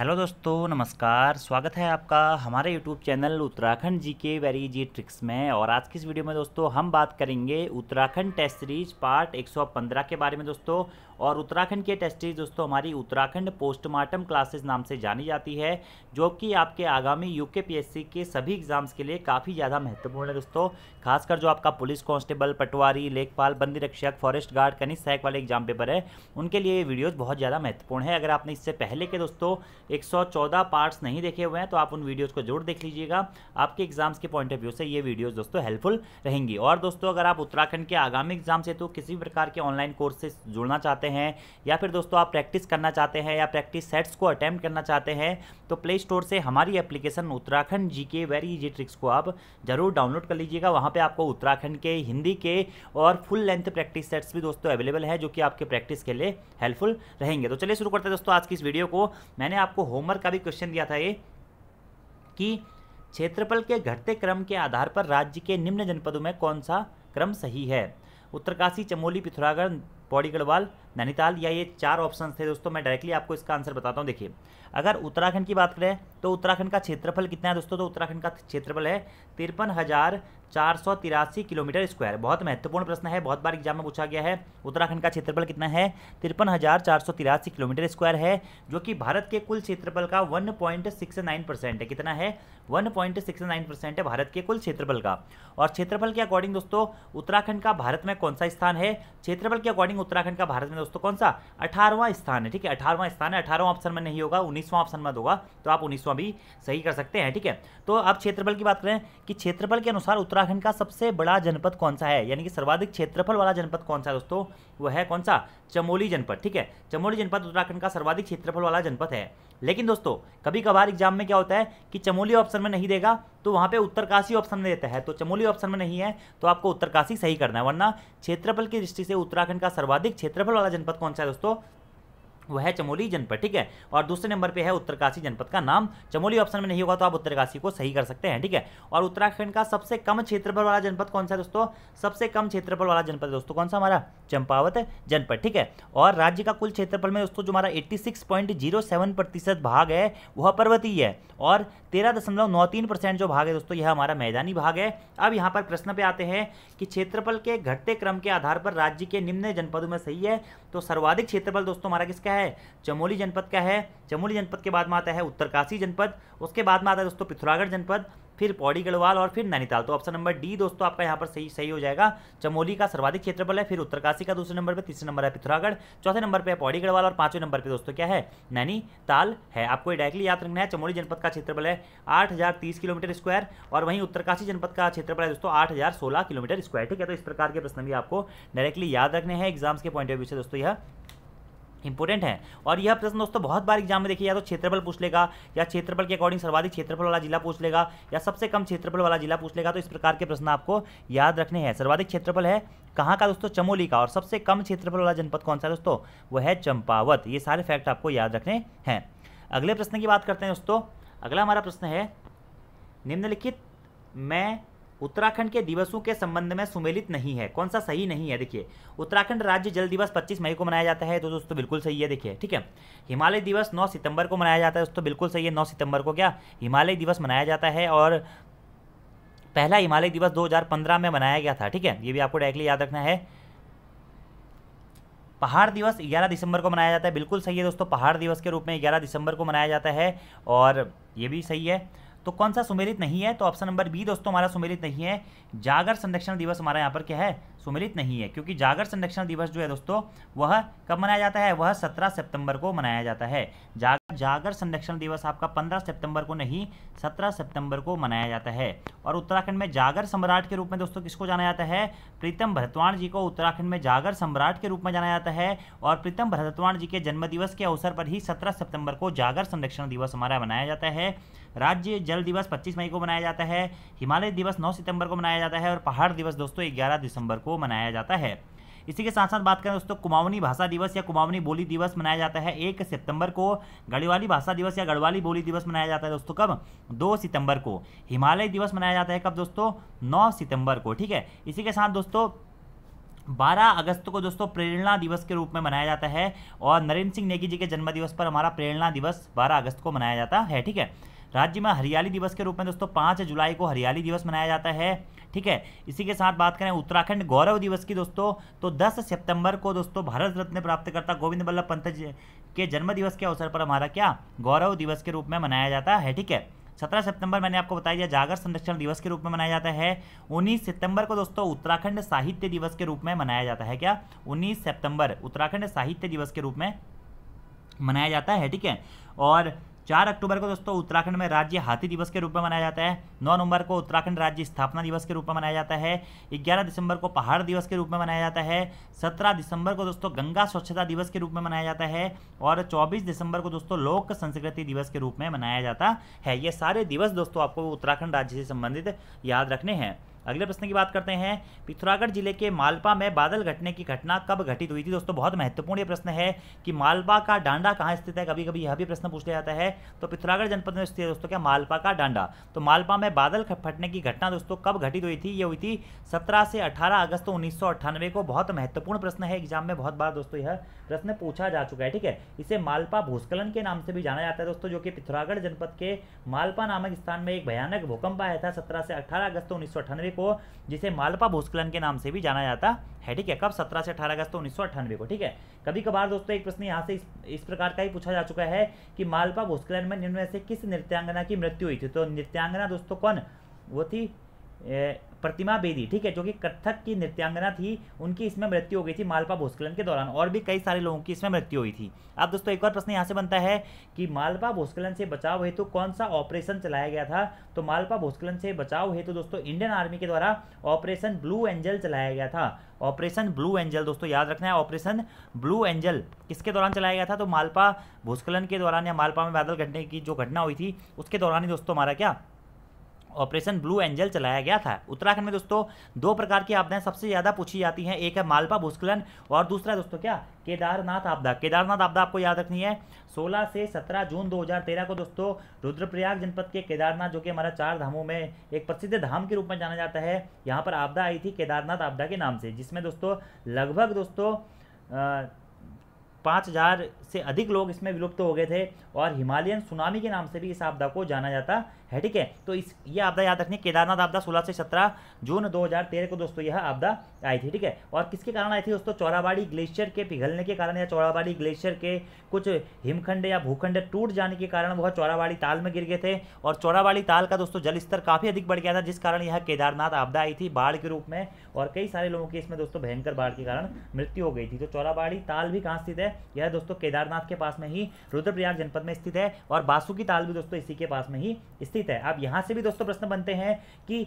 hello दोस्तों नमस्कार स्वागत है आपका हमारे यूट्यूब चैनल उत्तराखंड जी के वेरी जी ट्रिक्स में और आज की इस वीडियो में दोस्तों हम बात करेंगे उत्तराखंड टेस्ट सीरीज पार्ट 115 के बारे में दोस्तों और उत्तराखंड की टेस्टीज दोस्तों हमारी उत्तराखंड पोस्टमार्टम क्लासेज नाम से जानी जाती है जो कि आपके आगामी यू के के सभी एग्जाम्स के लिए काफ़ी ज़्यादा महत्वपूर्ण है दोस्तों खासकर जो आपका पुलिस कांस्टेबल पटवारी लेखपाल बंदी रक्षक फॉरेस्ट गार्ड कनिष सहायक वाले एग्जाम पेपर है उनके लिए ये वीडियोज़ बहुत ज़्यादा महत्वपूर्ण है अगर आपने इससे पहले के दोस्तों एक पार्ट्स नहीं देखे हुए हैं तो आप उन वीडियोज़ को जरूर देख लीजिएगा आपके एग्जाम्स के पॉइंट ऑफ व्यू से ये वीडियोज़ दोस्तों हेल्पफुल रहेंगी और दोस्तों अगर आप उत्तराखंड के आगामी एग्जाम से तो किसी प्रकार के ऑनलाइन कोर्स से जुड़ना चाहते हैं हैं या फिर दोस्तों आप प्रैक्टिस करना चाहते हैं या प्रैक्टिस सेट्स को अटैम्प्ट करना चाहते हैं तो प्ले स्टोर से हमारी एप्लीकेशन उत्तराखंड जी के वेरी इजी ट्रिक्स को आप ज़रूर डाउनलोड कर लीजिएगा वहाँ पर आपको उत्तराखंड के हिंदी के और फुल लेंथ प्रैक्टिस सेट्स भी दोस्तों अवेलेबल है जो कि आपके प्रैक्टिस के लिए हेल्पफुल रहेंगे तो चलिए शुरू करते हैं दोस्तों आज की इस वीडियो को मैंने आपको होमवर्क का भी क्वेश्चन दिया था ये कि क्षेत्रफल के घटते क्रम के आधार पर राज्य के निम्न जनपदों में कौन सा क्रम सही है उत्तरकाशी चमोली पिथौरागढ़ पौड़ी गढ़वाल नैनीताल या ये चार ऑप्शन थे दोस्तों मैं डायरेक्टली आपको इसका आंसर बताता हूँ देखिए अगर उत्तराखंड की बात करें तो उत्तराखंड का क्षेत्रफल कितना है दोस्तों तो उत्तराखंड का क्षेत्रफल है तिरपन हज़ार चार सौ तिरासी किलोमीटर स्क्वायर बहुत महत्वपूर्ण प्रश्न है बहुत बार एग्जाम में पूछा गया है उत्तराखंड का क्षेत्रफल कितना है तिरपन हज़ार चार सौ तिरासी किलोमीटर स्क्वायर है जो कि भारत के कुल क्षेत्रफल का one point six nine percent है कितना है one point six nine percent है भारत के कुल क्षेत्रफल का और क्षेत्रफल के अकॉर्डिंग दोस्तों उत्तराखंड का भारत में कौन सा स्थान है क्षेत्रफल के अकॉर्डिंग उत्तराखंड का भारत में दोस्तों कौन सा अठारहवां स्थान है ठीक है अठारहवां स्थान है अठारहवां ऑप्शन में नहीं होगा उन्नीसवां ऑप्शन में होगा तो आप उन्नीसवां भी सही कर सकते हैं ठीक है तो आप क्षेत्रफल की बात करें कि क्षेत्रफल के अनुसार उत्तराखंड का सबसे बड़ा जनपद कौन सा है यानी कि सर्वाधिक क्षेत्रफल वाला जनपद कौन सा है दोस्तों वह है कौन सा चमोली जनपद ठीक है चमोली जनपद उत्तराखंड का सर्वाधिक क्षेत्रफल वाला जनपद है लेकिन दोस्तों कभी कभार एग्जाम में क्या होता है कि चमोली ऑप्शन में नहीं देगा तो वहां पे उत्तरकाशी ऑप्शन में देता है तो चमोली ऑप्शन में नहीं है तो आपको उत्तरकाशी सही करना है वरना क्षेत्रफल की दृष्टि से उत्तराखंड का सर्वाधिक क्षेत्रफल वाला जनपद कौन सा है दोस्तों वह है चमोली जनपद ठीक है और दूसरे नंबर पे है उत्तरकाशी जनपद का नाम चमोली ऑप्शन में नहीं होगा तो आप उत्तरकाशी को सही कर सकते हैं ठीक है और उत्तराखंड का सबसे कम क्षेत्रफल वाला जनपद कौन सा है दोस्तों सबसे कम क्षेत्रफल वाला जनपद दोस्तों कौन सा हमारा चंपावत जनपद ठीक है और राज्य का कुल क्षेत्रफल में दोस्तों जो हमारा एट्टी भाग है वह पर्वतीय है और तेरह दशमलव नौ तीन परसेंट जो भाग है दोस्तों यह हमारा मैदानी भाग है अब यहाँ पर प्रश्न पे आते हैं कि क्षेत्रफल के घटते क्रम के आधार पर राज्य के निम्न जनपदों में सही है तो सर्वाधिक क्षेत्रफल दोस्तों हमारा किसका है है चमोली जनपद का है चमोली जनपद के बाद में आता है उत्तरकाशी जनपद उसके बाद में आता है दोस्तों पिथौरागढ़ जनपद फिर पौड़ी गढ़वाल और फिर नैनीताल तो ऑप्शन नंबर डी दोस्तों आपका यहाँ पर सही सही हो जाएगा चमोली का सर्वाधिक क्षेत्रफल है फिर उत्तरकाशी का दूसरे नंबर पर तीसरे नंबर है पिथौरागढ़ चौथे नंबर पर पौड़ी गढ़वाल और पांचवें नंबर पर दोस्तों क्या है नैनीताल है आपको डायरेक्टली याद रखना है चमोली जनपद का क्षेत्रफल है आठ किलोमीटर स्क्वायर और वहीं उत्तरकाशी जनपद का क्षेत्रफल है दोस्तों आठ किलोमीटर स्क्वायर ठीक है तो इस प्रकार के प्रश्न भी आपको डायरेक्टली याद रखने हैं एग्जाम्स के पॉइंट ऑफ व्यू से दोस्तों यह इंपॉर्टेंट है और यह प्रश्न दोस्तों बहुत बार एग्जाम में देखिए या तो क्षेत्रफल पूछ लेगा या क्षेत्रफल के अकॉर्डिंग सर्वाधिक क्षेत्रफल वाला जिला पूछ लेगा या सबसे कम क्षेत्रफल वाला जिला पूछ लेगा तो इस प्रकार के प्रश्न आपको याद रखने हैं सर्वाधिक क्षेत्रफल है कहाँ का दोस्तों चमोली का और सबसे कम क्षेत्रफल वाला जनपद कौन सा दोस्तों वह है चंपावत ये सारे फैक्ट आपको याद रखने हैं अगले प्रश्न की बात करते हैं दोस्तों अगला हमारा प्रश्न है निम्नलिखित में उत्तराखंड के दिवसों के संबंध में सुमेलित नहीं है कौन सा सही नहीं है देखिए उत्तराखंड राज्य जल दिवस 25 मई को मनाया जाता है तो दोस्तों तो बिल्कुल सही है देखिए ठीक है हिमालय दिवस 9 सितंबर को मनाया जाता है दोस्तों बिल्कुल सही है 9 सितंबर को क्या हिमालय दिवस मनाया जाता है और पहला हिमालय दिवस दो में मनाया गया था ठीक है ये भी आपको डायरेक्टली याद रखना है पहाड़ दिवस ग्यारह दिसंबर को मनाया जाता है बिल्कुल सही है दोस्तों पहाड़ दिवस के रूप में ग्यारह दिसंबर को मनाया जाता है और ये भी सही है तो कौन सा सुमेलित नहीं है तो ऑप्शन नंबर बी दोस्तों हमारा सुमेलित नहीं है जागर संरक्षण दिवस हमारा यहाँ पर क्या है सुमिलित नहीं है क्योंकि जागर संरक्षण दिवस जो है दोस्तों वह कब मनाया जाता है वह 17 सितंबर को मनाया जाता है जागर जागर संरक्षण दिवस आपका 15 सितंबर को नहीं 17 सितंबर को मनाया जाता है और उत्तराखंड में जागर सम्राट के रूप में दोस्तों किसको जाना जाता है प्रीतम भरतवाण जी को उत्तराखंड में जागर सम्राट के रूप में जाना जाता है और प्रीतम भरतवाण जी के जन्मदिवस के अवसर पर ही सत्रह सितंबर को जागर संरक्षण दिवस हमारा मनाया जाता है राज्य जल दिवस 25 मई को मनाया जाता है हिमालय दिवस 9 सितंबर को मनाया जाता है और पहाड़ दिवस दोस्तों 11 दिसंबर को को मनाया जाता है इसी के साथ साथ बात करें दोस्तों कुमाऊनी भाषा दिवस या कुमाऊनी बोली दिवस मनाया जाता है एक सितंबर को गढ़वाली भाषा दिवस या गढ़वाली बोली दिवस मनाया जाता है दोस्तों कब दो सितंबर को हिमालय दिवस मनाया जाता है कब दोस्तों नौ सितंबर को ठीक है इसी के साथ दोस्तों 12 अगस्त को दोस्तों प्रेरणा दिवस के रूप में मनाया जाता है और नरेंद्र सिंह नेगी जी के जन्मदिवस पर हमारा प्रेरणा दिवस 12 अगस्त को मनाया जाता है ठीक है राज्य में हरियाली दिवस के रूप में दोस्तों पाँच जुलाई को हरियाली दिवस मनाया जाता है ठीक है इसी के साथ बात करें उत्तराखंड गौरव दिवस की दोस्तों तो 10 सितंबर को दोस्तों भारत रत्न प्राप्तकर्ता गोविंद बल्लभ पंत के जन्म दिवस के अवसर पर हमारा क्या गौरव दिवस के रूप में मनाया जाता है ठीक है सत्रह सितंबर मैंने आपको बताया जागर संरक्षण दिवस के रूप में मनाया जाता है उन्नीस सितंबर को दोस्तों उत्तराखंड साहित्य दिवस के रूप में मनाया जाता है क्या उन्नीस सितंबर उत्तराखंड साहित्य दिवस के रूप में मनाया जाता है ठीक है और चार अक्टूबर को दोस्तों उत्तराखंड में राज्य हाथी दिवस के रूप में मनाया जाता है नौ नवंबर को उत्तराखंड राज्य स्थापना दिवस के रूप में मनाया जाता है ग्यारह दिसंबर को पहाड़ दिवस के रूप में मनाया जाता है सत्रह दिसंबर को दोस्तों गंगा स्वच्छता दिवस के रूप में मनाया जाता है और चौबीस दिसंबर को दोस्तों लोक संस्कृति दिवस के रूप में मनाया जाता है ये सारे दिवस दोस्तों आपको उत्तराखंड राज्य से संबंधित याद रखने हैं अगले प्रश्न की बात करते हैं पिथौरागढ़ जिले के मालपा में बादल घटने की घटना कब घटित हुई थी दोस्तों बहुत महत्वपूर्ण ये प्रश्न है कि मालपा का डांडा कहाँ स्थित है कभी कभी यह भी प्रश्न पूछ लिया जाता है तो पिथौरागढ़ जनपद में स्थित है दोस्तों क्या मालपा का डांडा तो मालपा में बादल फटने की घटना दोस्तों कब घटित हुई थी ये हुई थी सत्रह से अठारह अगस्त उन्नीस को बहुत महत्वपूर्ण प्रश्न है एग्जाम में बहुत बार दोस्तों यह प्रश्न पूछा जा चुका है ठीक है इसे मालपा भूस्खलन के नाम से भी जाना जाता है दोस्तों जो कि पिथौरागढ़ जनपद के मालपा नामक स्थान में एक भयानक भूकंप आया था सत्रह से अठारह अगस्त उन्नीस को को जिसे मालपा भूस्खलन के नाम से भी जाना जाता है ठीक है कब सत्रह से अठारह अगस्त उन्नीस को ठीक है कभी कभार दोस्तों एक प्रश्न यहाँ से इस, इस प्रकार का ही पूछा जा चुका है कि मालपा भूस्खलन में निम्न से किस नृत्यांगना की मृत्यु हुई थी तो नृत्यांगना दोस्तों कौन वो थी प्रतिमा बेदी ठीक है जो कि कथक की नृत्यांगना थी उनकी इसमें मृत्यु हो गई थी मालपा भूस्खलन के दौरान और भी कई सारे लोगों की इसमें मृत्यु हुई थी अब दोस्तों एक और प्रश्न यहाँ से बनता है कि मालपा भूस्खलन से बचाव हेतु तो कौन सा ऑपरेशन चलाया गया था तो मालपा भूस्खलन से बचाव हेतु तो दोस्तों इंडियन आर्मी के द्वारा ऑपरेशन ब्लू एंजल चलाया गया था ऑपरेशन ब्लू एंजल दोस्तों याद रखना है ऑपरेशन ब्लू एंजल किसके दौरान चलाया गया था तो मालपा भूस्खलन के दौरान या मालपा में बादल घटने की जो घटना हुई थी उसके दौरान ही दोस्तों हमारा क्या ऑपरेशन ब्लू एंजल चलाया गया था उत्तराखंड में दोस्तों दो प्रकार की आपदाएं सबसे ज़्यादा पूछी जाती हैं एक है मालपा भूस्खलन और दूसरा दोस्तों क्या केदारनाथ आपदा केदारनाथ आपदा आपको याद रखनी है 16 से 17 जून 2013 को दोस्तों रुद्रप्रयाग जनपद के केदारनाथ जो कि हमारा चार धामों में एक प्रसिद्ध धाम के रूप में जाना जाता है यहाँ पर आपदा आई थी केदारनाथ आपदा के नाम से जिसमें दोस्तों लगभग दोस्तों पाँच हज़ार से अधिक लोग इसमें विलुप्त तो हो गए थे और हिमालयन सुनामी के नाम से भी इस आपदा को जाना जाता है ठीक है तो इस ये आपदा याद रखनी केदारनाथ आपदा 16 से 17 जून 2013 को दोस्तों यह आपदा आई थी ठीक है और किसके कारण आई थी दोस्तों चौराबाड़ी ग्लेशियर के पिघलने के कारण या चौराबाड़ी ग्लेशियर के कुछ हिमखंड या भूखंड टूट जाने के कारण वह चौराबाड़ी ताल में गिर गए थे और चौराबाड़ी ताल का दोस्तों जल स्तर काफ़ी अधिक बढ़ गया था जिस कारण यह केदारनाथ आपदा आई थी बाढ़ के रूप में और कई सारे लोगों की इसमें दोस्तों भयंकर बाढ़ के कारण मृत्यु हो गई थी तो चौराबाड़ी ताल भी कहाँ स्थित है यह दोस्तों केदार केदारनाथ के पास में ही रुद्रप्रयाग जनपद में स्थित है और बासुकी ताल भी दोस्तों इसी के पास में ही स्थित है अब यहाँ से भी दोस्तों प्रश्न बनते हैं कि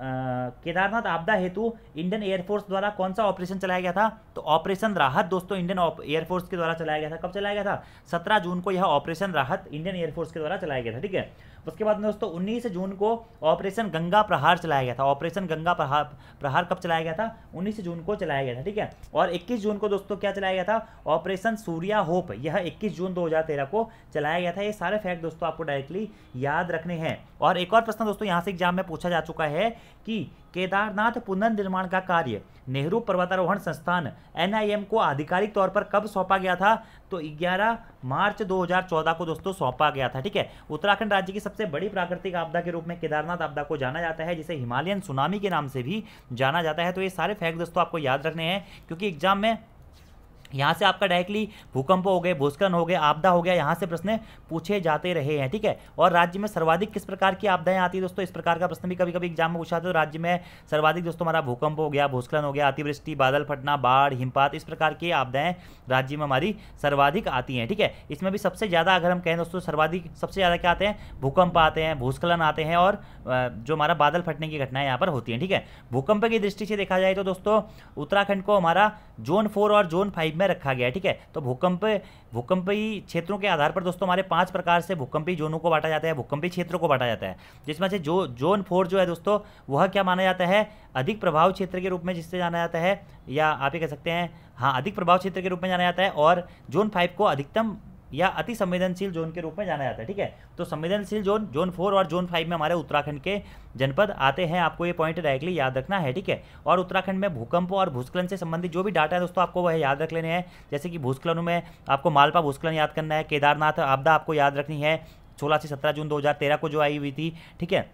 केदारनाथ आपदा हेतु इंडियन एयरफोर्स द्वारा कौन सा ऑपरेशन चलाया गया था तो ऑपरेशन राहत दोस्तों इंडियन एयरफोर्स के द्वारा चलाया गया था कब चलाया गया था सत्रह जून को यह ऑपरेशन राहत इंडियन एयरफोर्स के द्वारा चलाया गया था ठीक है उसके बाद में दोस्तों उन्नीस जून को ऑपरेशन गंगा प्रहार चलाया गया था ऑपरेशन गंगा प्रहार प्रहार कब चलाया गया था उन्नीस जून को चलाया गया था ठीक है और इक्कीस जून को दोस्तों क्या चलाया गया था ऑपरेशन सूर्या होप यह इक्कीस जून दो को चलाया गया था ये सारे फैक्ट दोस्तों आपको डायरेक्टली याद रखने हैं और एक और प्रश्न दोस्तों यहाँ से एग्जाम में पूछा जा चुका है कि केदारनाथ पुनर्निर्माण का कार्य नेहरू पर्वतारोहण संस्थान एनआईएम को आधिकारिक तौर पर कब सौंपा गया था तो 11 मार्च 2014 को दोस्तों सौंपा गया था ठीक है उत्तराखंड राज्य की सबसे बड़ी प्राकृतिक आपदा के रूप में केदारनाथ आपदा को जाना जाता है जिसे हिमालयन सुनामी के नाम से भी जाना जाता है तो ये सारे फैक्ट दोस्तों आपको याद रखने हैं क्योंकि एग्जाम में यहाँ से आपका डायरेक्टली भूकंप हो गए भूस्खलन हो गए आपदा हो गया यहाँ से प्रश्न पूछे जाते रहे हैं ठीक है और राज्य में सर्वाधिक किस प्रकार की आपदाएं आती है दोस्तों इस प्रकार का प्रश्न भी कभी कभी एग्जाम में पूछा तो राज्य में सर्वाधिक दोस्तों हमारा भूकंप हो गया भूस्खलन हो गया अतिवृष्टि बादल फटना बाढ़ हिमपात इस प्रकार की आपदाएं राज्य में हमारी सर्वाधिक आती हैं ठीक है इसमें भी सबसे ज़्यादा अगर हम कहें दोस्तों सर्वाधिक सबसे ज़्यादा क्या आते हैं भूकंप आते हैं भूस्खलन आते हैं और जो हमारा बादल फटने की घटनाएं यहाँ पर होती हैं ठीक है भूकंप की दृष्टि से देखा जाए तो दोस्तों उत्तराखंड को हमारा जोन फोर और जोन फाइव में में रखा गया है ठीक है तो भूकंप भूकंपी क्षेत्रों के आधार पर दोस्तों हमारे पांच प्रकार से भूकंपी जोनों को बांटा जाता है भूकंपी क्षेत्रों को बांटा जाता है जिसमें से जो जोन फोर जो है दोस्तों वह क्या माना जाता है अधिक प्रभाव क्षेत्र के रूप में जिससे जाना जाता है या आप ये कह सकते हैं हाँ अधिक प्रभाव क्षेत्र के रूप में जाना जाता है और जोन फाइव को अधिकतम या अति संवेदनशील जोन के रूप में जाना जाता है ठीक है तो संवेदनशील जोन जोन फोर और जोन फाइव में हमारे उत्तराखंड के जनपद आते हैं आपको ये पॉइंट डायरेक्टली याद रखना है ठीक है और उत्तराखंड में भूकंप और भूस्खलन से संबंधित जो भी डाटा है दोस्तों आपको वह याद रख लेने हैं जैसे कि भूस्खलनों में आपको मालपा भूस्खलन याद करना है केदारनाथ आपदा आपको याद रखनी है सोलह से सत्रह जून 2013 को जो आई हुई थी ठीक है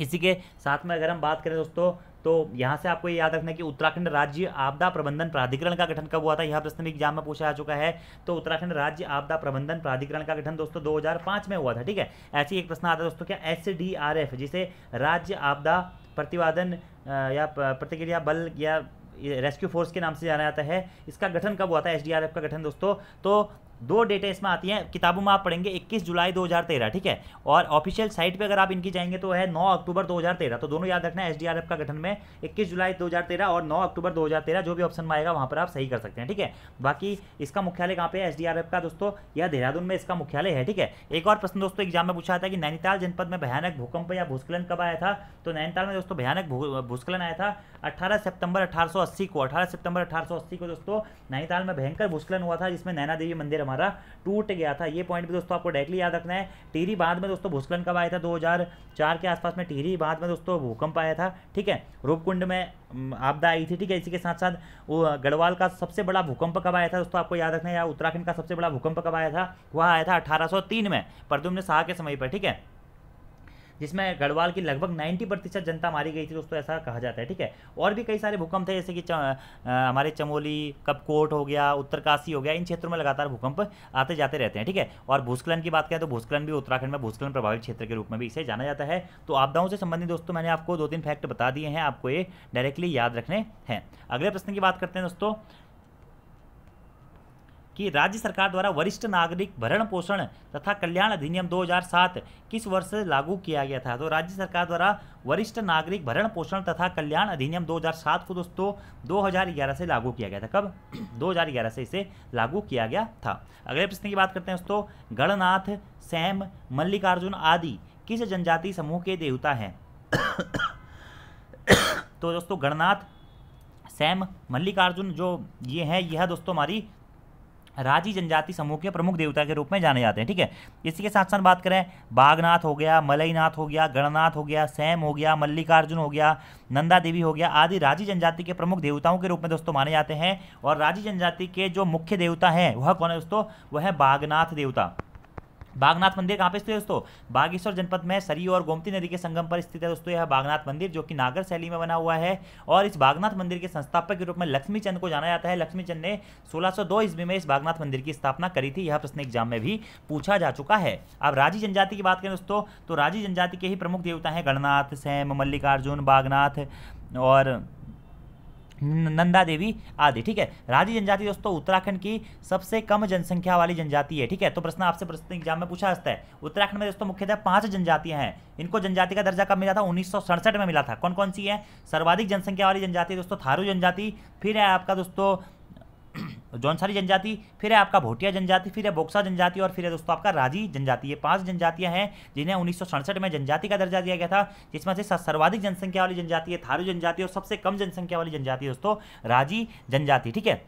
इसी के साथ में अगर हम बात करें दोस्तों तो यहाँ से आपको ये याद रखना है कि उत्तराखंड राज्य आपदा प्रबंधन प्राधिकरण का गठन कब हुआ था यह प्रश्न भी एग्जाम में पूछा जा चुका है तो उत्तराखंड राज्य आपदा प्रबंधन प्राधिकरण का गठन दोस्तों 2005 में हुआ था ठीक है ऐसे एक प्रश्न आता है दोस्तों क्या एस जिसे राज्य आपदा प्रतिवादन या प्रतिक्रिया बल या रेस्क्यू फोर्स के नाम से जाना जाता है इसका गठन कब हुआ था एसडीआरएफ का गठन दोस्तों तो दो डेटें इसमें आती हैं किताबों में आप पढ़ेंगे 21 जुलाई 2013 ठीक है और ऑफिशियल साइट पे अगर आप इनकी जाएंगे तो है 9 अक्टूबर 2013 तो दोनों याद रखना एस एसडीआरएफ का गठन में 21 जुलाई 2013 और 9 अक्टूबर 2013 जो भी ऑप्शन में आएगा वहाँ पर आप सही कर सकते हैं ठीक है बाकी इसका मुख्यालय कहाँ पे एस डी का दोस्तों या देहरादून में इसका मुख्यालय है ठीक है एक और प्रश्न दोस्तों एग्जाम में पूछा था कि नैनीताल जनपद में भयानक भूकंप या भूस्खलन कब आया था तो नैनीताल में दोस्तों भयानक भूस्खलन आया था अट्ठारह सितंबर अठारह को अठारह सितंबर अठारह को दोस्तों नैनीताल में भयंकर भूस्खलन हुआ था जिसमें नैना देवी मंदिर हमारा टूट गया था ये पॉइंट भी दोस्तों आपको डायरेक्टली याद रखना है टीरी बांध में दोस्तों भूस्खलन कब आया था 2004 के आसपास में टीरी बांध में दोस्तों भूकंप आया था ठीक है रूपकुंड में आपदा आई थी ठीक है इसी के साथ साथ वो गढ़वाल का सबसे बड़ा भूकंप कब आया था दोस्तों आपको याद रखना है या उत्तराखंड का सबसे बड़ा भूकंप कब आया था वह आया था अठारह में प्रद्युम्न शाह के समय पर ठीक है जिसमें गढ़वाल की लगभग नाइन्टी प्रतिशत जनता मारी गई थी दोस्तों ऐसा कहा जाता है ठीक है और भी कई सारे भूकंप थे जैसे कि हमारे चमोली कपकोट हो गया उत्तरकाशी हो गया इन क्षेत्रों में लगातार भूकंप आते जाते रहते हैं ठीक है और भूस्खलन की बात करें तो भूस्खलन भी उत्तराखंड में भूस्खलन प्रभावित क्षेत्र के रूप में भी इसे जाना जाता है तो आपदाओं से संबंधित दोस्तों मैंने आपको दो तीन फैक्ट बता दिए हैं आपको ये डायरेक्टली याद रखने हैं अगले प्रश्न की बात करते हैं दोस्तों कि राज्य सरकार द्वारा वरिष्ठ नागरिक भरण पोषण तथा कल्याण अधिनियम 2007 किस वर्ष लागू किया गया था तो राज्य सरकार द्वारा वरिष्ठ नागरिक भरण पोषण तथा कल्याण अधिनियम 2007 को दोस्तों 2011 से लागू किया गया था कब 2011 से इसे लागू किया गया था अगले प्रश्न की बात करते हैं दोस्तों गणनाथ सैम मल्लिकार्जुन आदि किस जनजाति समूह के देवता हैं तो दोस्तों गणनाथ सैम मल्लिकार्जुन जो ये हैं यह दोस्तों हमारी राजी जनजाति समूह के प्रमुख देवता के रूप में जाने जाते हैं ठीक है इसी के साथ साथ बात करें बागनाथ हो गया मलईनाथ हो गया गणनाथ हो गया सैम हो गया मल्लिकार्जुन हो गया नंदा देवी हो गया आदि राजी जनजाति के प्रमुख देवताओं के रूप में दोस्तों माने जाते हैं और राजी जनजाति के जो मुख्य देवता हैं वह कौन है दोस्तों वह है बागनाथ देवता बागनाथ मंदिर कहाँ पे स्थित है दोस्तों बागेश्वर जनपद में सरयू और गोमती नदी के संगम पर स्थित है दोस्तों यह बागनाथ मंदिर जो कि नागर शैली में बना हुआ है और इस बागनाथ मंदिर के संस्थापक के रूप में लक्ष्मी चंद को जाना जाता है लक्ष्मी चंद ने सोलह ईस्वी में इस बागनाथ मंदिर की स्थापना करी थी यह प्रश्न एग्जाम में भी पूछा जा चुका है अब राजी जनजाति की बात करें दोस्तों तो राजी जनजाति के ही प्रमुख देवता हैं गणनाथ सैम मल्लिकार्जुन बागनाथ और नंदा देवी आदि ठीक है राजी जनजाति दोस्तों उत्तराखंड की सबसे कम जनसंख्या वाली जनजाति है ठीक है तो प्रश्न आपसे प्रश्न एग्जाम में पूछा जाता है उत्तराखंड में दोस्तों मुख्यतः पांच जनजातियां हैं इनको जनजाति का दर्जा कब मिला था उन्नीस में मिला था कौन कौन सी है सर्वाधिक जनसंख्या वाली जनजाति दोस्तों थारू जनजाति फिर है आपका दोस्तों तो जौनसारी जनजाति फिर है आपका भोटिया जनजाति फिर है बोक्सा जनजाति और फिर है दोस्तों आपका राजी जनजाति ये पांच जनजातियां हैं जिन्हें उन्नीस में जनजाति का दर्जा दिया गया था जिसमें से सर्वाधिक जनसंख्या वाली जनजाति है थारू जनजाति और सबसे कम जनसंख्या वाली जनजाति दोस्तों राजी जनजाति ठीक है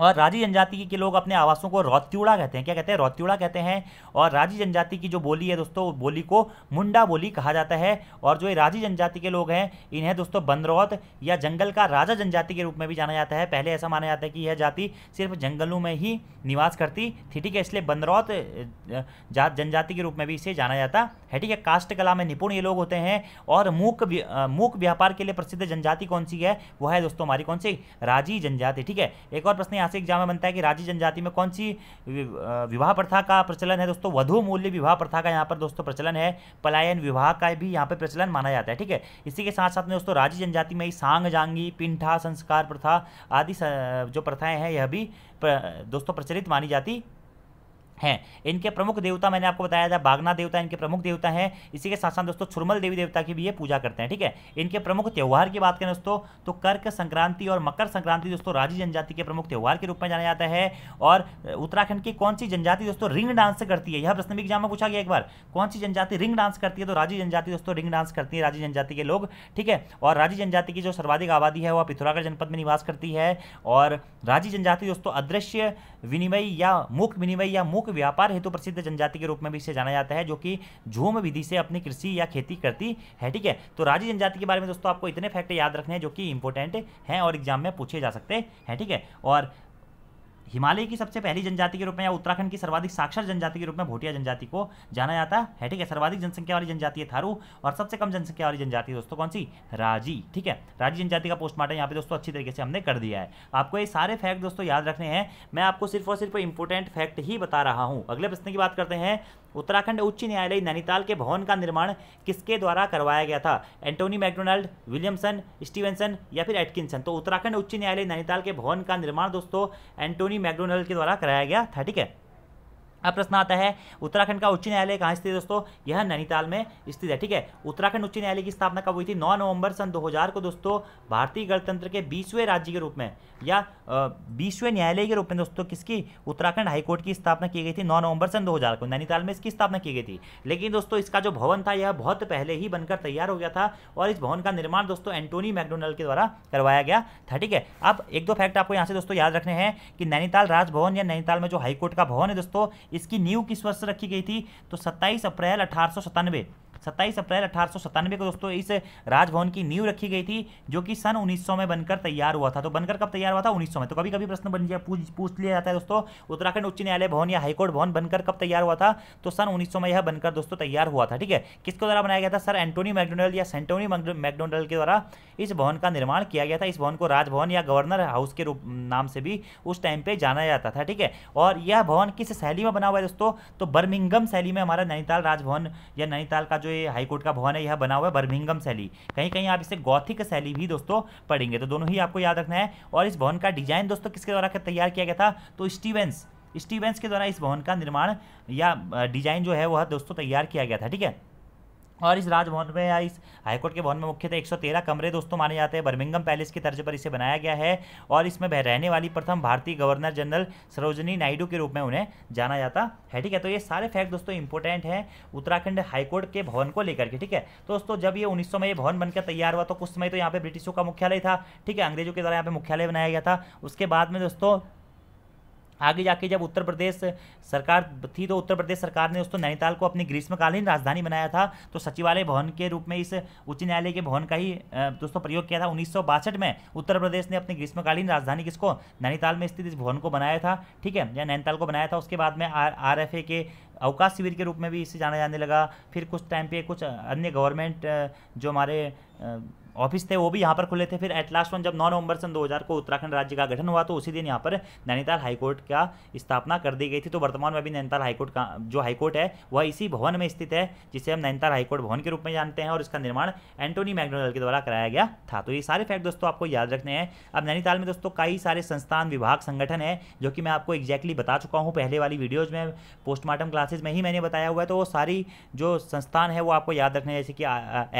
और राजी जनजाति के लोग अपने आवासों को रौत्यूड़ा कहते हैं क्या कहते हैं रौत्यूड़ा कहते हैं और राजी जनजाति की जो बोली है दोस्तों बोली को मुंडा बोली कहा जाता है और जो ये राजी जनजाति के लोग हैं इन्हें दोस्तों बंदरौत या जंगल का राजा जनजाति के रूप में भी जाना जाता है पहले ऐसा माना जाता है कि यह जाति सिर्फ जंगलों में ही निवास करती थी ठीक है इसलिए बंदरौत जात जनजाति के रूप में भी इसे जाना जाता है ठीक है कास्ट कला में निपुण ये लोग होते हैं और मूक मूक व्यापार के लिए प्रसिद्ध जनजाति कौन सी है वह है दोस्तों हमारी कौन सी राजी जनजाति ठीक है एक और प्रश्न यहाँ से एग्जाम में बनता है कि राज्य जनजाति में कौन सी विवाह प्रथा का प्रचलन है दोस्तों वधु मूल्य विवाह प्रथा का यहाँ पर दोस्तों प्रचलन है पलायन विवाह का भी यहाँ पर प्रचलन माना जाता है ठीक है इसी के साथ साथ में दोस्तों राज्य जनजाति में सांग जांगी पिंठा संस्कार प्रथा आदि जो प्रथाएं हैं यह भी दोस्तों प्रचलित मानी जाती हैं इनके प्रमुख देवता मैंने आपको बताया था बागना देवता इनके प्रमुख देवता हैं इसी के साथ साथ दोस्तों छुरमल देवी देवता की भी ये पूजा करते हैं ठीक है इनके प्रमुख त्यौहार की बात करें दोस्तों तो कर्क संक्रांति और मकर संक्रांति दोस्तों राजी जनजाति के प्रमुख त्यौहार के रूप में जाना जाता है और उत्तराखंड की कौन सी जनजाति दोस्तों रिंग डांस करती है यह प्रश्न भी एग्जाम में पूछा गया एक बार कौन सी जनजाति रिंग डांस करती है तो राजी जनजाति दोस्तों रिंग डांस करती है राजी जनजाति के लोग ठीक है और राजी जनजाति की जो सर्वाधिक आबादी है वह पिथौरागढ़ जनपद में निवास करती है और राजी जनजाति दोस्तों अदृश्य विनिमय या मुख विनिमय या मुख के व्यापार हेतु प्रसिद्ध जनजाति के रूप में भी इसे जाना जाता है जो कि झूम विधि से अपनी कृषि या खेती करती है ठीक है तो राजी जनजाति के बारे में दोस्तों आपको इतने फैक्ट याद रखने हैं जो कि इंपॉर्टेंट हैं और एग्जाम में पूछे जा सकते हैं ठीक है और हिमालय की सबसे पहली जनजाति के रूप में या उत्तराखंड की सर्वाधिक साक्षर जनजाति के रूप में भोटिया जनजाति को जाना जाता है ठीक है सर्वाधिक जनसंख्या वाली जनजाति है थारू और सबसे कम जनसंख्या वाली जनजाति है दोस्तों कौन सी राजी ठीक है राजी जनजाति का पोस्टमार्टम यहाँ पे दोस्तों अच्छी तरीके से हमने कर दिया है आपको ये सारे फैक्ट दोस्तों याद रखने हैं मैं आपको सिर्फ और सिर्फ इंपोर्टेंट फैक्ट ही बता रहा हूँ अगले प्रश्न की बात करते हैं उत्तराखंड उच्च न्यायालय नैनीताल के भवन का निर्माण किसके द्वारा करवाया गया था एंटोनी मैकडोनाल्ड विलियमसन स्टीवेंसन या फिर एटकिनसन तो उत्तराखंड उच्च न्यायालय नैनीताल के भवन का निर्माण दोस्तों एंटोनी मैकडोनाल्ड के द्वारा कराया गया था ठीक है अब प्रश्न आता है उत्तराखंड का उच्च न्यायालय कहाँ स्थित है दोस्तों यह नैनीताल में स्थित है ठीक है उत्तराखंड उच्च न्यायालय की स्थापना कब हुई थी 9 नवंबर सन 2000 को दोस्तों भारतीय गणतंत्र के बीसवें राज्य के रूप में या बीसवें न्यायालय के रूप में दोस्तों किसकी उत्तराखंड हाईकोर्ट की स्थापना की गई थी नौ नवंबर सन दो को नैनीताल में इसकी स्थापना की गई थी लेकिन दोस्तों इसका जो भवन था यह बहुत पहले ही बनकर तैयार हो गया था और इस भवन का निर्माण दोस्तों एंटोनी मैकडोनल्ड के द्वारा करवाया गया था ठीक है अब एक दो फैक्ट आपको यहाँ से दोस्तों याद रखने हैं कि नैनीताल राजभवन या नैनीताल में जो हाईकोर्ट का भवन है दोस्तों इसकी नींव किस वर्ष रखी गई थी तो सत्ताईस अप्रैल अठारह सत्ताईस अप्रैल अठारह को दोस्तों इस राजभवन की नींव रखी गई थी जो कि सन 1900 में बनकर तैयार हुआ था तो बनकर कब तैयार हुआ था 1900 में तो कभी कभी प्रश्न बन पूछ पूछ लिया जाता है दोस्तों उत्तराखंड उच्च न्यायालय भवन या हाईकोर्ट भवन बनकर कब तैयार हुआ था तो सन उन्नीस में यह बनकर दोस्तों तैयार हुआ था ठीक है किसके द्वारा बनाया गया था सर एंटोनी मैकडोनल या सेंटोनी मैकडोनल के द्वारा इस भवन का निर्माण किया गया था इस भवन को राजभवन या गवर्नर हाउस के रूप नाम से भी उस टाइम पे जाना जाता था ठीक है और यह भवन किस शैली में बना हुआ है दोस्तों तो बर्मिंगम शैली में हमारा नैनीताल राजभवन या नैनीताल का जो ये हाईकोर्ट का भवन है यह बना हुआ है बर्मिंगम शैली कहीं कहीं आप इसे गौथिक शैली भी दोस्तों पढ़ेंगे तो दोनों ही आपको याद रखना है और इस भवन का डिजाइन दोस्तों किसके द्वारा तैयार किया गया था तो स्टीवेंस स्टीवेंस के द्वारा इस भवन का निर्माण या डिजाइन जो है वह दोस्तों तैयार किया गया था ठीक है और इस राजभवन में या इस हाईकोर्ट के भवन में मुख्यतः 113 कमरे दोस्तों माने जाते हैं बर्मिंगम पैलेस की तर्ज पर इसे बनाया गया है और इसमें रहने वाली प्रथम भारतीय गवर्नर जनरल सरोजनी नायडू के रूप में उन्हें जाना जाता है ठीक है तो ये सारे फैक्ट दोस्तों इंपॉर्टेंट है उत्तराखंड हाईकोर्ट के भवन को लेकर के ठीक है तो दोस्तों जब ये उन्नीस में ये भवन बनकर तैयार हुआ तो कुछ समय तो यहाँ पे ब्रिटिशों का मुख्यालय था ठीक है अंग्रेजों के द्वारा यहाँ पे मुख्यालय बनाया गया था उसके बाद में दोस्तों आगे जाके जब उत्तर प्रदेश सरकार थी तो उत्तर प्रदेश सरकार ने उसको नैनीताल को अपनी ग्रीष्मकालीन राजधानी बनाया था तो सचिवालय भवन के रूप में इस उच्च न्यायालय के भवन का ही दोस्तों प्रयोग किया था उन्नीस में उत्तर प्रदेश ने अपनी ग्रीष्मकालीन राजधानी किसको नैनीताल में स्थित इस भवन को बनाया था ठीक है या नैनीताल को बनाया था उसके बाद में आर एफ के अवकाश शिविर के रूप में भी इसे जाना जाने लगा फिर कुछ टाइम पे कुछ अन्य गवर्नमेंट जो हमारे ऑफिस थे वो भी यहाँ पर खुले थे फिर एट लास्ट वन जब नौ नवंबर सन 2000 को उत्तराखंड राज्य का गठन हुआ तो उसी दिन यहाँ पर नैनीताल हाईकोर्ट का स्थापना कर दी गई थी तो वर्तमान में भी नैनीताल हाईकोर्ट का जो हाईकोर्ट है वह इसी भवन में स्थित है जिसे हम नैनीताल हाईकोर्ट भवन के रूप में जानते हैं और इसका निर्माण एंटोनी मैकडोनल्ड के द्वारा कराया गया था तो ये सारे फैक्ट दोस्तों आपको याद रखने हैं अब नैनीताल में दोस्तों कई सारे संस्थान विभाग संगठन है जो कि मैं आपको एक्जैक्टली बता चुका हूँ पहले वाली वीडियोज में पोस्टमार्टम क्लासेज में ही मैंने बताया हुआ है तो वो सारी जो संस्थान है वो आपको याद रखने जैसे कि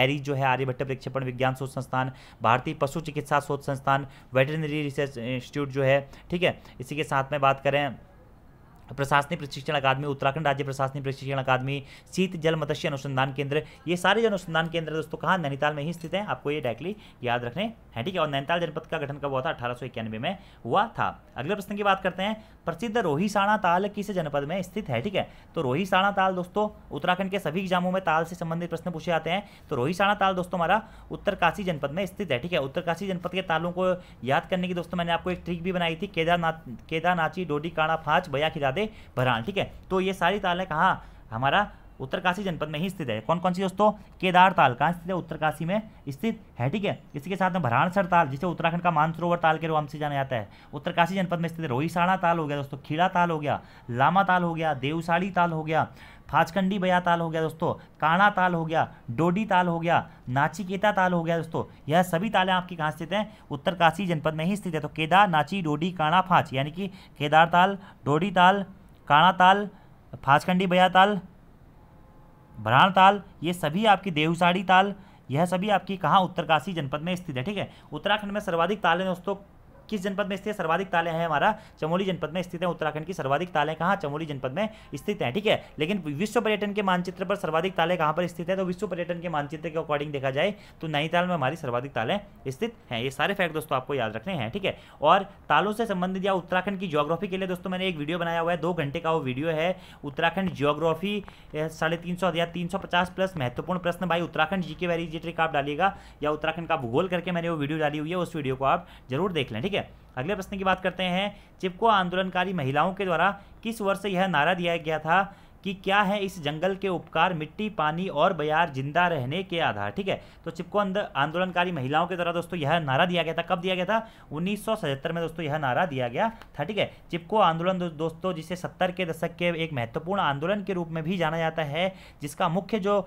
एरिज जो है आर्यभट्ट प्रक्षेपण विज्ञान शोध संस्थान भारतीय पशु चिकित्सा शोध संस्थान वेटरनरी रिसर्च इंस्टीट्यूट जो है ठीक है इसी के साथ में बात करें प्रशासनिक प्रशिक्षण अकादमी उत्तराखंड राज्य प्रशासनिक प्रशिक्षण अकादमी शीत जल मत्स्य अनुसंधान केंद्र ये सारे जो अनुसंधान केंद्र दोस्तों कहाँ नैनीताल में ही स्थित है आपको ये डायरेक्टली याद रखने हैं ठीक है और नैनीताल जनपद का गठन कब हुआ था अठारह में हुआ था अगले प्रश्न की बात करते हैं प्रसिद्ध रोहिसाणा ताल किस जनपद में स्थित है ठीक है तो रोहिसाणा ताल दोस्तों उत्तराखंड के सभी एग्जामों में ताल से संबंधित प्रश्न पूछे जाते हैं तो रोहिसाणा ताल दोस्तों हमारा उत्तरकाशी जनपद में स्थित है ठीक है उत्तरकाशी जनपद के तालों को याद करने की दोस्तों मैंने आपको एक ट्रिक भी बनाई थी केदारनाथ केदारनाची डोडी काणा फाँच बया खिदा दे बहराल ठीक है तो ये सारी ताल है कहाँ हमारा उत्तरकाशी जनपद में ही स्थित है कौन कौन सी दोस्तों केदार ताल कहाँ स्थित है उत्तरकाशी में स्थित है ठीक है इसी के साथ में भरानसर ताल जिसे उत्तराखंड का मानसरोवर ताल के रूप से जाना जाता है उत्तरकाशी जनपद में स्थित है रोहिसाणा ताल हो गया दोस्तों खीड़ा ताल हो गया लामा ताल हो गया देवसाड़ी ताल हो गया फाचकंडी बया ताल हो गया दोस्तों काणा ताल हो गया डोडी ताल हो गया नाचिकेता ताल हो गया दोस्तों यह सभी तालें आपकी कहाँ स्थित हैं उत्तरकाशी जनपद में ही स्थित है तो केदार नाची डोडी काणा फाच यानी कि केदार ताल डोडी ताल काणा ताल फाचकंडी बया ताल भराण ताल ये सभी आपकी देवसाड़ी ताल यह सभी आपकी कहाँ उत्तरकाशी जनपद में स्थित है ठीक है उत्तराखंड में सर्वाधिक तालें दोस्तों किस जनपद में स्थित है सर्वाधिक ताले हैं हमारा चमोली जनपद में स्थित है उत्तराखंड की सर्वाधिक ताले कहाँ चमोली जनपद में स्थित है ठीक है लेकिन विश्व पर्यटन के मानचित्र पर सर्वाधिक ताले कहाँ पर स्थित है तो विश्व पर्यटन के मानचित्र के अकॉर्डिंग देखा जाए तो नैनीताल में हमारी सर्वाधिक ताले स्थित हैं ये सारे फैक्ट दोस्तों आपको याद रखने हैं ठीक है और तालों से संबंधित या उत्तराखंड की ज्योग्राफी के लिए दोस्तों मैंने एक वीडियो बनाया हुआ है दो घंटे का वो वीडियो है उत्तराखंड ज्योग्राफी साढ़े तीन सौ या तीन सौ पचास प्लस महत्वपूर्ण प्रश्न भाई उत्तराखंड जी के वेरिजिट्रिक आप डालिएगा या उत्तराखंड का भूगोल करके मैंने वो वीडियो डाली हुई है उस वीडियो को आप जरूर देख लें ठीक है है अगले प्रश्न की बात करते हैं चिपको आंदोलनकारी महिलाओं के द्वारा किस वर्ष यह नारा दिया गया था कि क्या है इस जंगल के उपकार मिट्टी पानी और बयार जिंदा रहने के आधार ठीक है तो चिपको आंदोलनकारी महिलाओं के द्वारा दोस्तों यह नारा दिया गया था कब दिया गया था उन्नीस में दोस्तों यह नारा दिया गया था ठीक है चिपको आंदोलन दो, दोस्तों जिसे 70 के दशक के एक महत्वपूर्ण आंदोलन के रूप में भी जाना जाता है जिसका मुख्य जो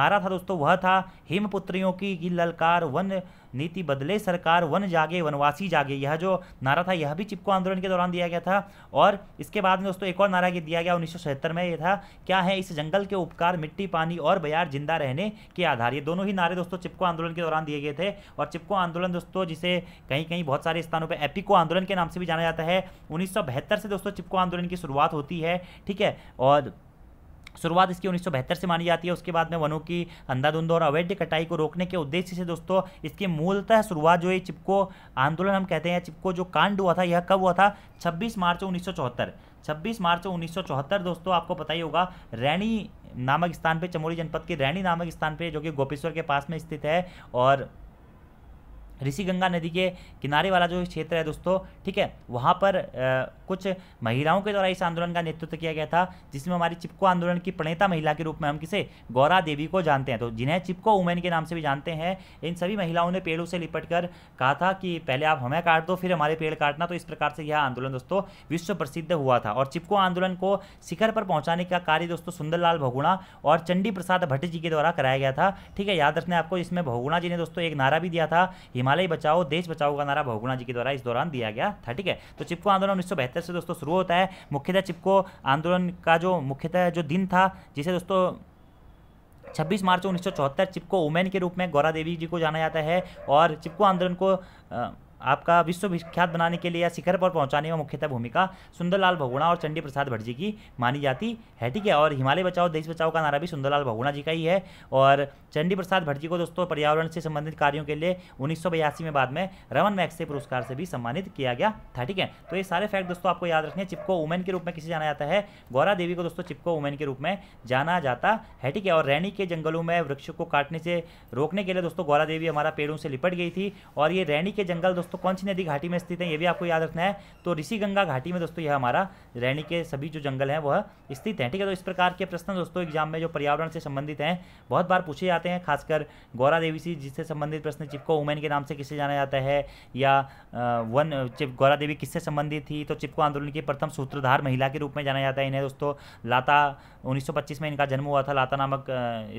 नारा था दोस्तों वह था हिमपुत्रियों की ललकार वन नीति बदले सरकार वन जागे वनवासी जागे यह जो नारा था यह भी चिपको आंदोलन के दौरान दिया गया था और इसके बाद में दोस्तों एक और नारा दिया गया उन्नीस में यह था क्या है इस जंगल के उपकार मिट्टी पानी और बयार जिंदा रहने के आधार ये दोनों ही नारे दोस्तों चिपको आंदोलन के दौरान दिए गए थे और चिपको आंदोलन दोस्तों जिसे कहीं कहीं बहुत सारे स्थानों पर एपिको आंदोलन के नाम से भी जाना जाता है उन्नीस से दोस्तों चिपको आंदोलन की शुरुआत होती है ठीक है और शुरुआत इसकी उन्नीस से मानी जाती है उसके बाद में वनों की अंधाधुंध और अवैध कटाई को रोकने के उद्देश्य से दोस्तों इसकी मूलतः शुरुआत जो है चिपको आंदोलन हम कहते हैं चिपको जो कांड हुआ था यह कब हुआ था छब्बीस मार्च उन्नीस 26 मार्च उन्नीस दोस्तों आपको पता ही होगा रैनी नामक स्थान पे चमोली जनपद के रैनी नामक स्थान पे जो कि गोपेश्वर के पास में स्थित है और ऋषि गंगा नदी के किनारे वाला जो क्षेत्र है दोस्तों ठीक है वहाँ पर आ, कुछ महिलाओं के द्वारा इस आंदोलन का नेतृत्व किया गया था जिसमें हमारी चिपको आंदोलन की प्रणेता महिला के रूप में हम किसे गौरा देवी को जानते हैं तो जिन्हें चिपको वुमेन के नाम से भी जानते हैं इन सभी महिलाओं ने पेड़ों से लिपट कर कहा था कि पहले आप हमें काट दो फिर हमारे पेड़ काटना तो इस प्रकार से यह आंदोलन दोस्तों विश्व प्रसिद्ध हुआ था और चिपको आंदोलन को शिखर पर पहुँचाने का कार्य दोस्तों सुंदरलाल भगुणा और चंडी प्रसाद भट्ट जी के द्वारा कराया गया था ठीक है याद रखना आपको इसमें भगुणा जी ने दोस्तों एक नारा भी दिया था हिमालय बचाओ देश बचाओ का नारा बहुगुणा जी के द्वारा इस दौरान दिया गया था ठीक है तो चिपको आंदोलन उन्नीस से दोस्तों शुरू होता है मुख्यतः चिपको आंदोलन का जो मुख्यतः जो दिन था जिसे दोस्तों 26 मार्च उन्नीस चिपको वुमेन के रूप में गौरा देवी जी को जाना जाता है और चिपको आंदोलन को आ, आपका विश्वविख्यात बनाने के लिए या शिखर पर पहुंचाने में मुख्यतः भूमिका सुंदरलाल भगुणा और चंडी प्रसाद भट्ट जी की मानी जाती है ठीक है और हिमालय बचाओ देश बचाओ का नारा भी सुंदरलाल भगुणा जी का ही है और चंडी प्रसाद भट्ट जी को दोस्तों पर्यावरण से संबंधित कार्यों के लिए उन्नीस में बाद में रमन मैक्स से पुरस्कार से भी सम्मानित किया गया था ठीक है तो ये सारे फैक्ट दोस्तों आपको याद रखने चिपको वुमेन के रूप में किसे जाना जाता है गौरा देवी को दोस्तों चिपको वुमेन के रूप में जाना जाता है ठीक है और रैनी के जंगलों में वृक्ष को काटने से रोकने के लिए दोस्तों गौरा देवी हमारा पेड़ों से लिपट गई थी और ये रैनी के जंगल दोस्तों कौन सी नदी घाटी में स्थित है ये भी आपको याद रखना है तो ऋषि गंगा घाटी में दोस्तों यह हमारा रैनी के सभी जो जंगल हैं वह स्थित हैं ठीक है तो इस प्रकार के प्रश्न दोस्तों एग्जाम में जो पर्यावरण से संबंधित हैं बहुत बार पूछे जाते हैं खासकर गौरा देवी से जिससे संबंधित प्रश्न चिपको वुमेन के नाम से किससे जाना जाता है या वन गौरा देवी किससे संबंधित थी तो चिपको आंदोलन की प्रथम सूत्रधार महिला के रूप में जाना जाता है इन्हें दोस्तों लाता 1925 में इनका जन्म हुआ था लाता नामक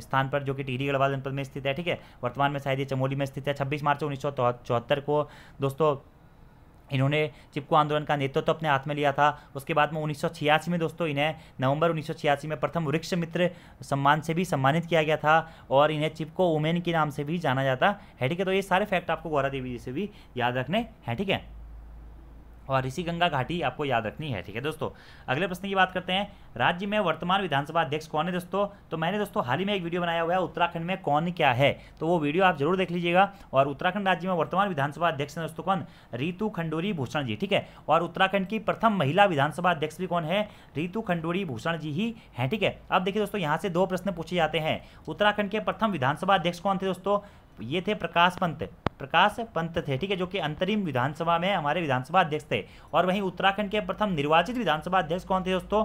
स्थान पर जो कि टिहरी गढ़वाल जनपद में स्थित है ठीक है वर्तमान में शायद ये चमोली में स्थित है छब्बीस मार्च उन्नीस को दोस्तों इन्होंने चिपको आंदोलन का नेतृत्व तो अपने हाथ में लिया था उसके बाद में उन्नीस में दोस्तों इन्हें नवंबर उन्नीस में प्रथम वृक्ष मित्र सम्मान से भी सम्मानित किया गया था और इन्हें चिपको वुमेन के नाम से भी जाना जाता है ठीक है तो ये सारे फैक्ट आपको गौरा देवी जी से भी याद रखने हैं ठीक है और इसी गंगा घाटी आपको याद रखनी है ठीक है दोस्तों अगले प्रश्न की बात करते हैं राज्य में वर्तमान विधानसभा अध्यक्ष कौन है दोस्तों तो मैंने दोस्तों हाल ही में एक वीडियो बनाया हुआ है उत्तराखंड में कौन क्या है तो वो वीडियो आप जरूर देख लीजिएगा और उत्तराखंड राज्य में वर्तमान विधानसभा अध्यक्ष हैं दोस्तों कौन रितु खंडोरी भूषण जी ठीक है और उत्तराखंड की प्रथम महिला विधानसभा अध्यक्ष भी कौन है रितु खंडोरी भूषण जी ही हैं ठीक है अब देखिए दोस्तों यहाँ से दो प्रश्न पूछे जाते हैं उत्तराखंड के प्रथम विधानसभा अध्यक्ष कौन थे दोस्तों ये थे प्रकाश पंत प्रकाश पंत थे ठीक है जो कि अंतरिम विधानसभा में हमारे विधानसभा अध्यक्ष थे और वहीं उत्तराखंड के प्रथम निर्वाचित विधानसभा अध्यक्ष कौन थे दोस्तों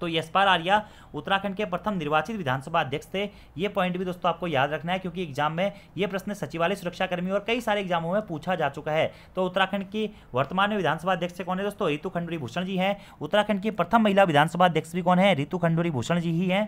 तो यशपाल आर्या उत्तराखंड के प्रथम निर्वाचित विधानसभा अध्यक्ष थे ये पॉइंट भी दोस्तों आपको याद रखना है क्योंकि एग्जाम में ये प्रश्न सचिवालय सुरक्षाकर्मी और कई सारे एग्जामों में पूछा जा चुका है तो उत्तराखंड की वर्तमान में विधानसभा अध्यक्ष कौन है दोस्तों रितु खंडूरी भूषण जी हैं उत्तराखंड की प्रथम महिला विधानसभा अध्यक्ष भी कौन है ऋतु खंडूरी भूषण जी ही हैं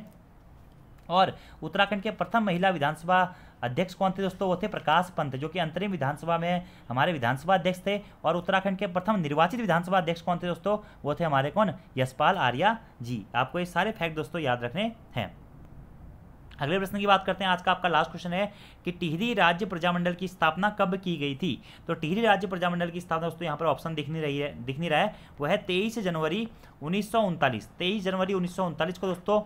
और उत्तराखंड के प्रथम महिला विधानसभा अध्यक्ष कौन थे दोस्तों वो थे प्रकाश पंत जो कि अंतरिम विधानसभा में हमारे विधानसभा अध्यक्ष थे और उत्तराखंड के प्रथम निर्वाचित विधानसभा अध्यक्ष कौन थे दोस्तों वो थे हमारे कौन यशपाल आर्या जी आपको ये सारे फैक्ट दोस्तों याद रखने हैं अगले प्रश्न की बात करते हैं आज का आपका लास्ट क्वेश्चन है कि टिहरी राज्य प्रजामंडल की स्थापना कब की गई थी तो टिहरी राज्य प्रजामंडल की स्थापना दोस्तों यहाँ पर ऑप्शन दिख नहीं रही है दिख नहीं रहा है वह है तेईस जनवरी उन्नीस सौ जनवरी उन्नीस को दोस्तों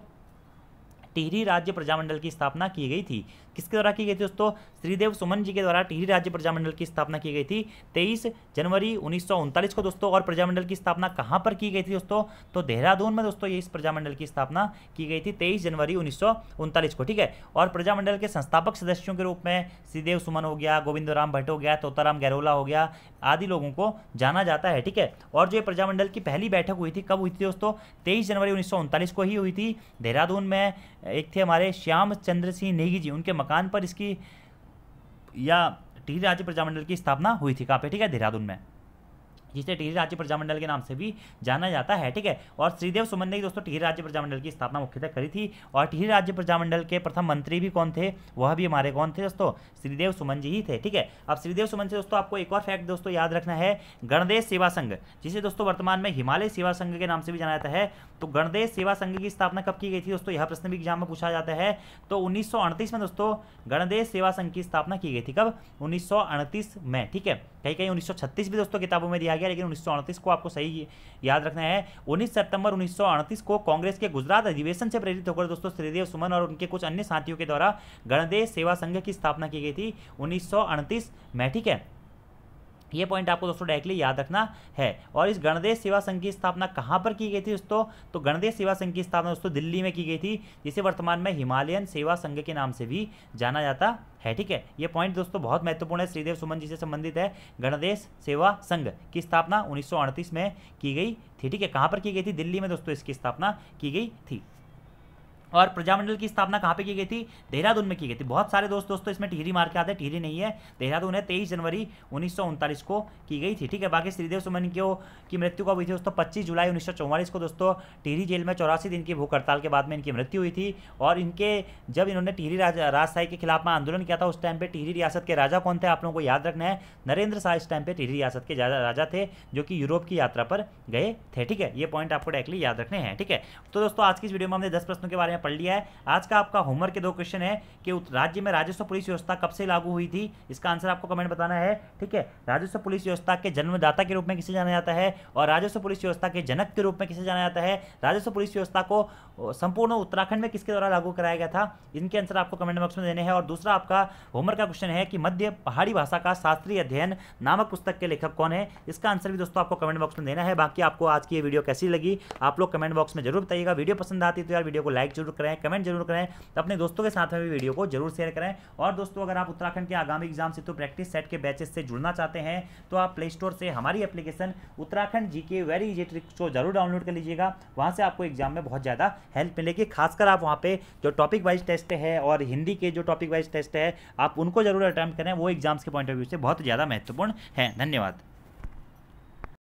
टिहरी राज्य प्रजामंडल की स्थापना की गई थी किसके द्वारा की गई थी दोस्तों श्रीदेव सुमन जी के द्वारा टिहरी राज्य प्रजामंडल की स्थापना की गई थी तेईस जनवरी उन्नीस को दोस्तों और प्रजामंडल की स्थापना कहाँ पर की गई थी दोस्तों तो देहरादून में दोस्तों ये इस प्रजामंडल की स्थापना की गई थी तेईस जनवरी उन्नीस को ठीक है और प्रजामंडल के संस्थापक सदस्यों के रूप में श्रीदेव सुमन हो गया गोविंद राम भट्ट हो गया तोताराम गैरोला हो गया आदि लोगों को जाना जाता है ठीक है और जो ये प्रजामंडल की पहली बैठक हुई थी कब हुई थी दोस्तों तेईस जनवरी उन्नीस को ही हुई थी देहरादून में एक थे हमारे श्याम चंद्र सिंह नेगी जी उनके मकान पर इसकी या टिहरी राज्य प्रजामंडल की स्थापना हुई थी कहाँ पे ठीक है देहरादून में जिसे टिहरी राज्य प्रजामंडल के नाम से भी जाना जाता है ठीक है और श्रीदेव सुमन ने दोस्तों टिहरी राज्य प्रजामंडल की स्थापना मुख्यतः करी थी और टिहरी राज्य प्रजामंडल के प्रथम मंत्री भी कौन थे वह भी हमारे कौन थे दोस्तों श्रीदेव सुमन जी ही थे ठीक है अब श्रीदेव सुमन से दोस्तों आपको एक और फैक्ट दोस्तों याद रखना है गणदेश सेवा संघ जिसे दोस्तों वर्तमान में हिमालय सेवा संघ के नाम से भी जाना जाता है तो गणदेश सेवा संघ की स्थापना कब की गई थी दोस्तों यह प्रश्न भी एग्जाम में पूछा जाता है तो उन्नीस में दोस्तों गणदेश सेवा संघ की स्थापना की गई थी कब उन्नीस में ठीक है कहीं कहीं 1936 भी दोस्तों किताबों में दिया गया लेकिन उन्नीस को आपको सही याद रखना है उन्नीस सितंबर उन्नीस को कांग्रेस के गुजरात अधिवेशन से प्रेरित होकर दोस्तों श्रीदेव सुमन और उनके कुछ अन्य साथियों के द्वारा गणदेश सेवा संघ की स्थापना की गई थी उन्नीस में ठीक है ये पॉइंट आपको दोस्तों डायरेक्टली याद रखना है और इस गणदेश सेवा संघ की स्थापना कहाँ पर की गई थी दोस्तों तो गणदेश सेवा संघ की स्थापना दोस्तों दिल्ली में की गई थी जिसे वर्तमान में हिमालयन सेवा संघ के नाम से भी जाना जाता है ठीक है ये पॉइंट दोस्तों बहुत महत्वपूर्ण है श्रीदेव सुमन जी से संबंधित है गणदेश सेवा संघ की स्थापना उन्नीस में की गई थी ठीक है कहाँ पर की गई थी दिल्ली में दोस्तों इसकी स्थापना की गई थी और प्रजामंडल की स्थापना कहाँ पे की गई थी देहरादून में की गई थी बहुत सारे दोस्त दोस्तों इसमें टिहरी मार के आते हैं टिहरी नहीं है देहरादून है तेईस जनवरी उन्नीस को की गई थी ठीक है बाकी श्रीदेव सुमन को की मृत्यु कब हुई थी दोस्तों पच्चीस जुलाई उन्नीस को दोस्तों टिहरी जेल में चौरासी दिन की भूख हड़ताल के बाद में इनकी मृत्यु हुई थी और इनके जब इन्होंने टिहरी राजशाही के खिलाफ में आंदोलन किया था उस टाइम पर टिहरी रियासत के राजा कौन थे आप लोगों को याद रखना है नरेंद्र शाह इस टाइम पर टिहरी रियासत के राजा थे जो कि यूरोप की यात्रा पर गए थे ठीक है ये पॉइंट आपको डायरेक्टली याद रखने हैं ठीक है तो दोस्तों आज की इस वीडियो में हमने दस प्रश्नों के बारे में पढ़ लिया है आज का आपका होमवर्क के दो क्वेश्चन है कि राज्य में राजस्व पुलिस व्यवस्था कब से लागू हुई थी इसका आंसर आपको कमेंट बताना है ठीक है राजस्व पुलिस व्यवस्था के जन्मदाता के रूप में किसे जाना जाता है और राजस्व पुलिस व्यवस्था के जनक के रूप में किसे जाना जाता है राजस्व पुलिस व्यवस्था को संपूर्ण उत्तराखंड में किसके द्वारा लागू कराया गया था इनके आंसर आपको कमेंट बॉक्स में देने हैं और दूसरा आपका होमवर्क का क्वेश्चन है कि मध्य पहाड़ी भाषा का शास्त्रीय अध्ययन नामक पुस्तक के लेखक कौन है इसका आंसर भी दोस्तों आपको कमेंट बॉक्स में देना है बाकी आपको आज की ये वीडियो कैसी लगी आप लोग कमेंट बॉक्स में जरूर बताइएगा वीडियो पसंद आती है तो यार वीडियो को लाइक जरूर जरूर करें कमेंट जरूर करें तो अपने दोस्तों के साथ में भी वीडियो को जरूर शेयर करें और दोस्तों अगर आप उत्तराखंड के आगामी एग्जाम से तो प्रैक्टिस सेट के बैचेस से जुड़ना चाहते हैं तो आप प्ले स्टोर से हमारी एप्लीकेशन उत्तराखंड जी के वेरी इजी ट्रिक को जरूर डाउनलोड कर लीजिएगा वहाँ से आपको एग्जाम में बहुत ज़्यादा हेल्प मिलेगी खासकर आप वहाँ पर जो टॉपिक वाइज टेस्ट है और हिंदी के जो टॉपिक वाइज टेस्ट है आप उनको जरूर अटैम्प्ट करें वो एग्जाम्स के पॉइंट ऑफ व्यू से बहुत ज़्यादा महत्वपूर्ण है धन्यवाद